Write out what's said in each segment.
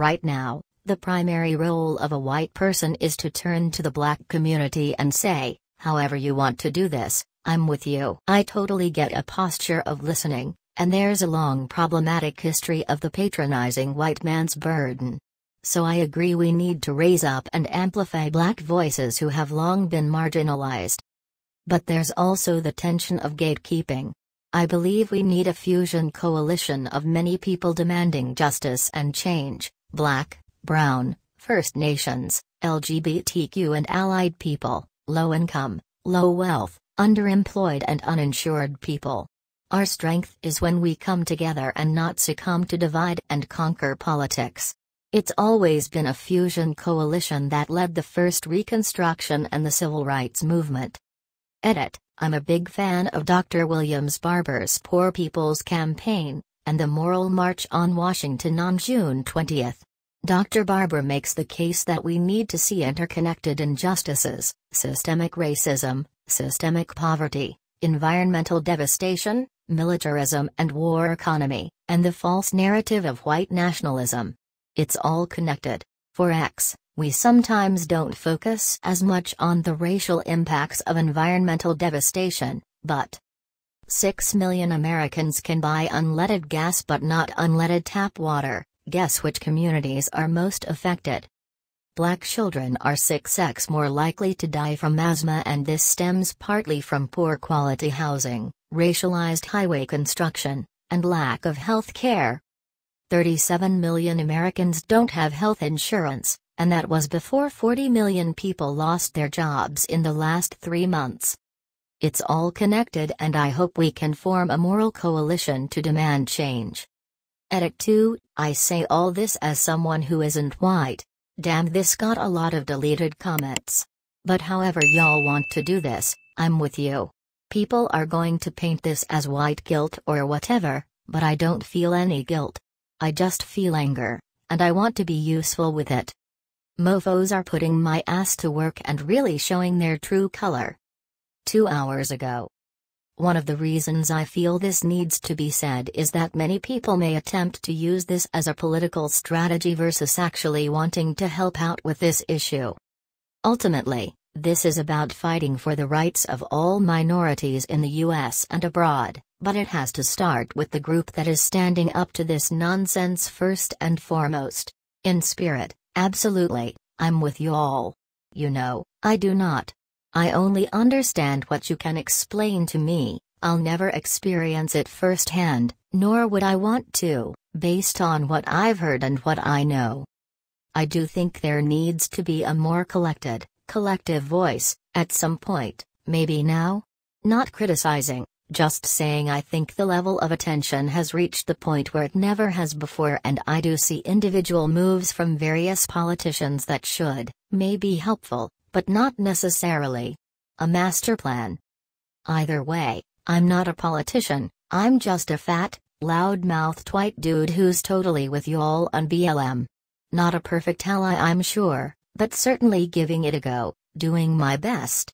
Right now, the primary role of a white person is to turn to the black community and say, however you want to do this, I'm with you. I totally get a posture of listening, and there's a long problematic history of the patronizing white man's burden. So I agree we need to raise up and amplify black voices who have long been marginalized. But there's also the tension of gatekeeping. I believe we need a fusion coalition of many people demanding justice and change, Black, Brown, First Nations, LGBTQ and allied people, low income, low wealth, underemployed and uninsured people. Our strength is when we come together and not succumb to divide and conquer politics. It's always been a fusion coalition that led the first Reconstruction and the Civil Rights Movement. Edit I'm a big fan of Dr. Williams Barber's Poor People's Campaign and the Moral March on Washington on June 20th. Dr. Barber makes the case that we need to see interconnected injustices, systemic racism, systemic poverty, environmental devastation, militarism and war economy, and the false narrative of white nationalism. It's all connected. For X, we sometimes don't focus as much on the racial impacts of environmental devastation, but 6 million Americans can buy unleaded gas but not unleaded tap water. Guess which communities are most affected? Black children are 6x more likely to die from asthma, and this stems partly from poor quality housing, racialized highway construction, and lack of health care. 37 million Americans don't have health insurance, and that was before 40 million people lost their jobs in the last three months. It's all connected, and I hope we can form a moral coalition to demand change. Edit 2, I say all this as someone who isn't white. Damn this got a lot of deleted comments. But however y'all want to do this, I'm with you. People are going to paint this as white guilt or whatever, but I don't feel any guilt. I just feel anger, and I want to be useful with it. Mofos are putting my ass to work and really showing their true color. Two hours ago, one of the reasons I feel this needs to be said is that many people may attempt to use this as a political strategy versus actually wanting to help out with this issue. Ultimately, this is about fighting for the rights of all minorities in the US and abroad, but it has to start with the group that is standing up to this nonsense first and foremost. In spirit, absolutely, I'm with y'all. You know, I do not, I only understand what you can explain to me, I'll never experience it firsthand, nor would I want to, based on what I've heard and what I know. I do think there needs to be a more collected, collective voice, at some point, maybe now? Not criticizing, just saying I think the level of attention has reached the point where it never has before and I do see individual moves from various politicians that should, may be helpful, but not necessarily a master plan. Either way, I'm not a politician, I'm just a fat, loud-mouthed white dude who's totally with y'all on BLM. Not a perfect ally I'm sure, but certainly giving it a go, doing my best.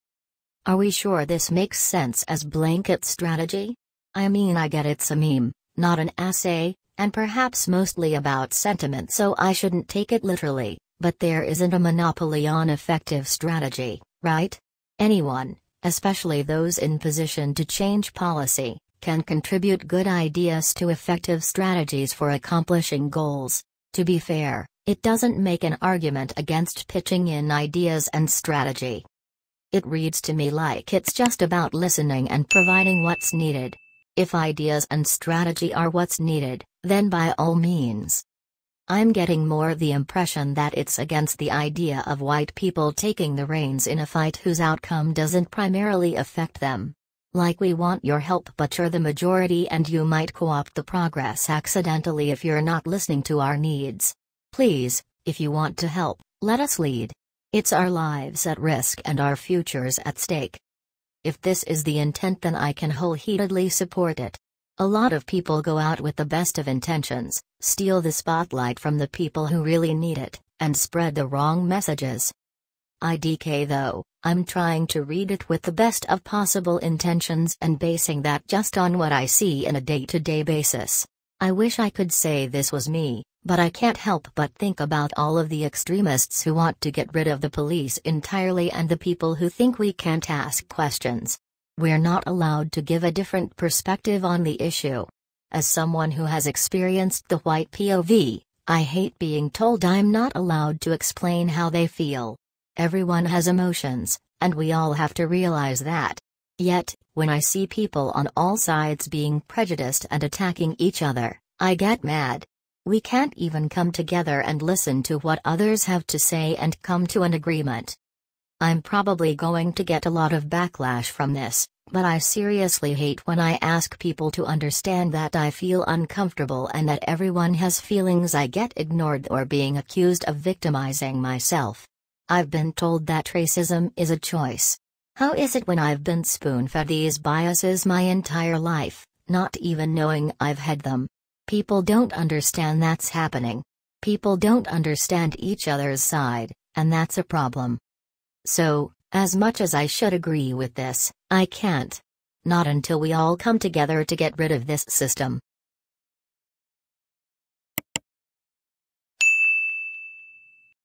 Are we sure this makes sense as blanket strategy? I mean I get it's a meme, not an assay, and perhaps mostly about sentiment so I shouldn't take it literally, but there isn't a monopoly on effective strategy, right? Anyone, especially those in position to change policy, can contribute good ideas to effective strategies for accomplishing goals. To be fair, it doesn't make an argument against pitching in ideas and strategy. It reads to me like it's just about listening and providing what's needed. If ideas and strategy are what's needed, then by all means, I'm getting more the impression that it's against the idea of white people taking the reins in a fight whose outcome doesn't primarily affect them. Like we want your help but you're the majority and you might co-opt the progress accidentally if you're not listening to our needs. Please, if you want to help, let us lead. It's our lives at risk and our futures at stake. If this is the intent then I can wholeheartedly support it. A lot of people go out with the best of intentions, steal the spotlight from the people who really need it, and spread the wrong messages. IDK though, I'm trying to read it with the best of possible intentions and basing that just on what I see in a day to day basis. I wish I could say this was me, but I can't help but think about all of the extremists who want to get rid of the police entirely and the people who think we can't ask questions we're not allowed to give a different perspective on the issue. As someone who has experienced the white POV, I hate being told I'm not allowed to explain how they feel. Everyone has emotions, and we all have to realize that. Yet, when I see people on all sides being prejudiced and attacking each other, I get mad. We can't even come together and listen to what others have to say and come to an agreement. I'm probably going to get a lot of backlash from this, but I seriously hate when I ask people to understand that I feel uncomfortable and that everyone has feelings I get ignored or being accused of victimizing myself. I've been told that racism is a choice. How is it when I've been spoon fed these biases my entire life, not even knowing I've had them? People don't understand that's happening. People don't understand each other's side, and that's a problem. So, as much as I should agree with this, I can't. Not until we all come together to get rid of this system.